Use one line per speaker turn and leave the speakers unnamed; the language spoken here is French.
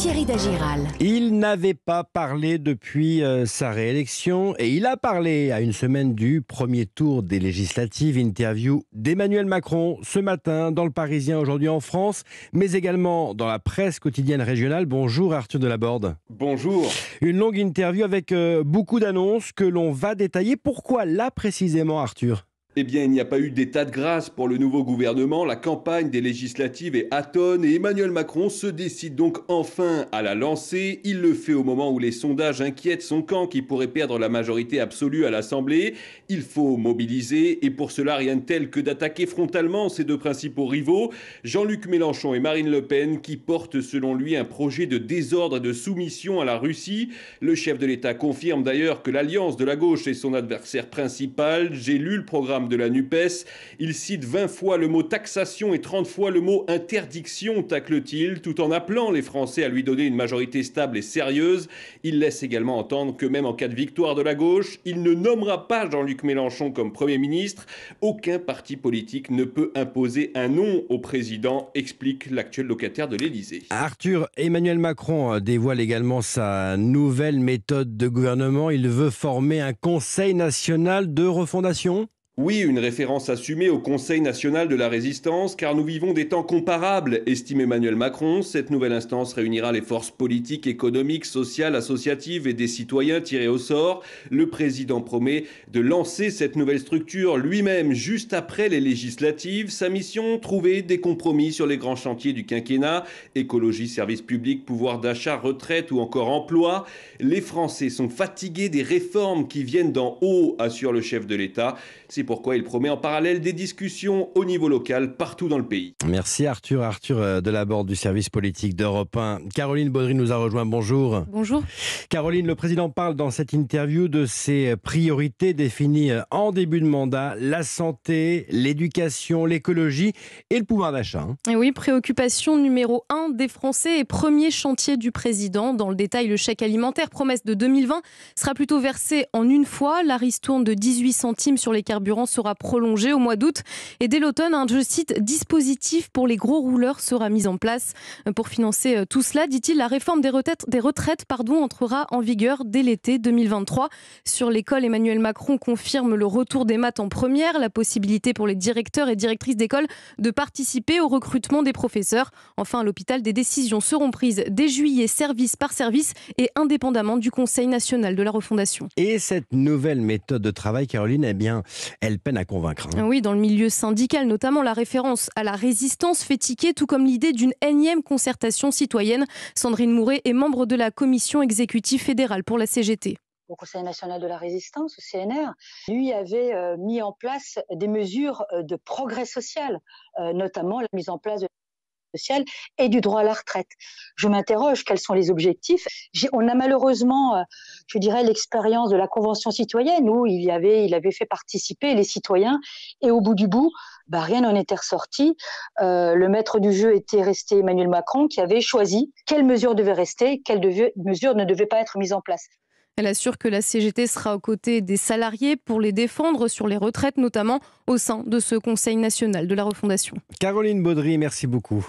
Thierry Dagiral.
Il n'avait pas parlé depuis euh, sa réélection et il a parlé à une semaine du premier tour des législatives. Interview d'Emmanuel Macron ce matin dans le Parisien, aujourd'hui en France, mais également dans la presse quotidienne régionale. Bonjour Arthur Delaborde. Bonjour. Une longue interview avec euh, beaucoup d'annonces que l'on va détailler. Pourquoi là précisément, Arthur
eh bien, il n'y a pas eu d'état de grâce pour le nouveau gouvernement. La campagne des législatives est atone et Emmanuel Macron se décide donc enfin à la lancer. Il le fait au moment où les sondages inquiètent son camp qui pourrait perdre la majorité absolue à l'Assemblée. Il faut mobiliser et pour cela rien de tel que d'attaquer frontalement ses deux principaux rivaux, Jean-Luc Mélenchon et Marine Le Pen, qui portent selon lui un projet de désordre et de soumission à la Russie. Le chef de l'État confirme d'ailleurs que l'alliance de la gauche est son adversaire principal. J'ai lu le programme de la NUPES. Il cite 20 fois le mot taxation et 30 fois le mot interdiction, tacle-t-il, tout en appelant les Français à lui donner une majorité stable et sérieuse. Il laisse également entendre que même en cas de victoire de la gauche, il ne nommera pas Jean-Luc Mélenchon comme Premier ministre. Aucun parti politique ne peut imposer un nom au président, explique l'actuel locataire de l'Élysée.
Arthur, Emmanuel Macron euh, dévoile également sa nouvelle méthode de gouvernement. Il veut former un Conseil national de refondation
oui, une référence assumée au Conseil national de la résistance, car nous vivons des temps comparables, estime Emmanuel Macron. Cette nouvelle instance réunira les forces politiques, économiques, sociales, associatives et des citoyens tirés au sort. Le président promet de lancer cette nouvelle structure lui-même juste après les législatives. Sa mission, trouver des compromis sur les grands chantiers du quinquennat, écologie, services publics, pouvoir d'achat, retraite ou encore emploi. Les Français sont fatigués des réformes qui viennent d'en haut, assure le chef de l'État pourquoi il promet en parallèle des discussions au niveau local partout dans le pays.
Merci Arthur. Arthur euh, Delaborde du service politique d'Europe 1. Caroline Baudry nous a rejoint. Bonjour. Bonjour. Caroline, le président parle dans cette interview de ses priorités définies euh, en début de mandat la santé, l'éducation, l'écologie et le pouvoir d'achat. Hein.
Et oui, préoccupation numéro 1 des Français et premier chantier du président. Dans le détail, le chèque alimentaire promesse de 2020 sera plutôt versé en une fois. La ristourne de 18 centimes sur les carburants sera prolongé au mois d'août. Et dès l'automne, un, je cite, dispositif pour les gros rouleurs sera mis en place. Euh, pour financer euh, tout cela, dit-il, la réforme des retraites, des retraites pardon, entrera en vigueur dès l'été 2023. Sur l'école, Emmanuel Macron confirme le retour des maths en première, la possibilité pour les directeurs et directrices d'école de participer au recrutement des professeurs. Enfin, à l'hôpital, des décisions seront prises dès juillet, service par service et indépendamment du Conseil national de la refondation.
Et cette nouvelle méthode de travail, Caroline, eh bien, elle peine à convaincre.
Hein. Oui, dans le milieu syndical, notamment la référence à la résistance fait tout comme l'idée d'une énième concertation citoyenne. Sandrine Mouret est membre de la commission exécutive fédérale pour la CGT
au Conseil national de la résistance, au CNR, lui avait euh, mis en place des mesures euh, de progrès social, euh, notamment la mise en place de et du droit à la retraite. Je m'interroge quels sont les objectifs. On a malheureusement, euh, je dirais, l'expérience de la Convention citoyenne où il, y avait, il avait fait participer les citoyens et au bout du bout, bah, rien n'en était ressorti. Euh, le maître du jeu était resté Emmanuel Macron qui avait choisi quelles mesures devaient rester, quelles mesures ne devaient pas être mises en place.
Elle assure que la CGT sera aux côtés des salariés pour les défendre sur les retraites, notamment au sein de ce Conseil national de la refondation.
Caroline Baudry, merci beaucoup.